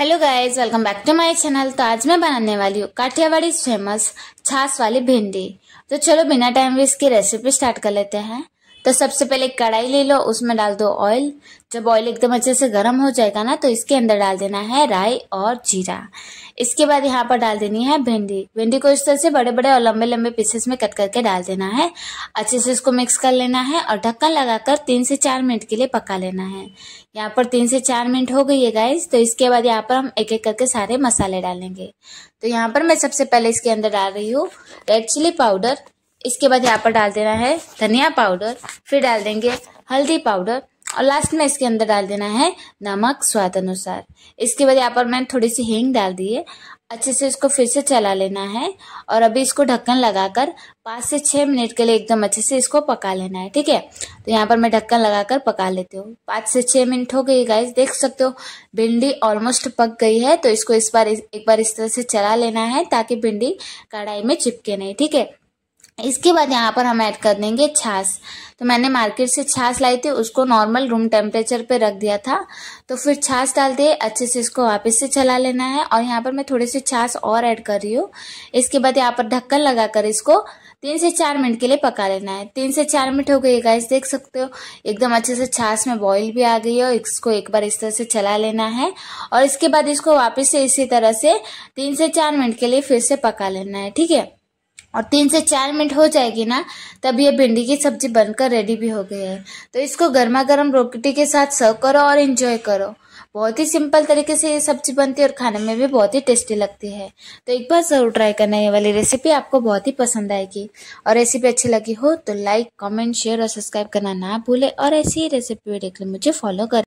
hello guys welcome back to my channel तो आज मैं बनाने वाली हूँ काठियावाड़ी फेमस छाछ वाली भिंडी तो चलो बिना टाइम वेस्ट की रेसिपी स्टार्ट कर लेते हैं तो सबसे पहले कढ़ाई ले लो उसमें डाल दो ऑयल जब ऑयल एकदम अच्छे से गर्म हो जाएगा ना तो इसके अंदर डाल देना है राई और जीरा इसके बाद यहाँ पर डाल देनी है भिंडी भिंडी को इस तरह से बड़े बड़े और लंबे लंबे पीसेस में कट करके डाल देना है अच्छे से इसको मिक्स कर लेना है और ढक्कन लगाकर तीन से चार मिनट के लिए पका लेना है यहाँ पर तीन से चार मिनट हो गई है गाइस तो इसके बाद यहाँ पर हम एक एक करके सारे मसाले डालेंगे तो यहाँ पर मैं सबसे पहले इसके अंदर डाल रही हूँ रेड चिली पाउडर इसके बाद यहाँ पर डाल देना है धनिया पाउडर फिर डाल देंगे हल्दी पाउडर और लास्ट में इसके अंदर डाल देना है नमक स्वाद अनुसार इसके बाद यहाँ पर मैंने थोड़ी सी हींग डाल दी है अच्छे से इसको फिर से चला लेना है और अभी इसको ढक्कन लगाकर पाँच से छः मिनट के लिए एकदम अच्छे से इसको पका लेना है ठीक है तो यहाँ पर मैं ढक्कन लगाकर पका लेती हूँ पाँच से छः मिनट हो गई गाइस देख सकते हो भिंडी ऑलमोस्ट पक गई है तो इसको इस बार एक बार इस तरह से चला लेना है ताकि भिंडी कढ़ाई में चिपके नहीं ठीक है इसके बाद यहाँ पर हम ऐड कर देंगे छाछ तो मैंने मार्केट से छाछ लाई थी उसको नॉर्मल रूम टेम्परेचर पे रख दिया था तो फिर छाछ डाल दिए अच्छे से इसको वापस से चला लेना है और यहाँ पर मैं थोड़े से छाछ और ऐड कर रही हूँ इसके बाद यहाँ पर ढक्कन लगाकर इसको तीन से चार मिनट के लिए पका लेना है तीन से चार मिनट हो गई गाइस देख सकते हो एकदम अच्छे से छाछ में बॉईल भी आ गई है इसको एक बार इस तरह से चला लेना है और इसके बाद इसको वापस से इसी तरह से तीन से चार मिनट के लिए फिर से पका लेना है ठीक है और तीन से चार मिनट हो जाएगी ना तब ये भिंडी की सब्जी बनकर रेडी भी हो गई है तो इसको गर्मा गर्म रोटी के साथ सर्व करो और इन्जॉय करो बहुत ही सिंपल तरीके से ये सब्जी बनती है और खाने में भी बहुत ही टेस्टी लगती है तो एक बार ज़रूर ट्राई करना ये वाली रेसिपी आपको बहुत ही पसंद आएगी और रेसिपी अच्छी लगी हो तो लाइक कमेंट शेयर और सब्सक्राइब करना ना भूले और ऐसी ही रेसिपी देखने मुझे फॉलो कर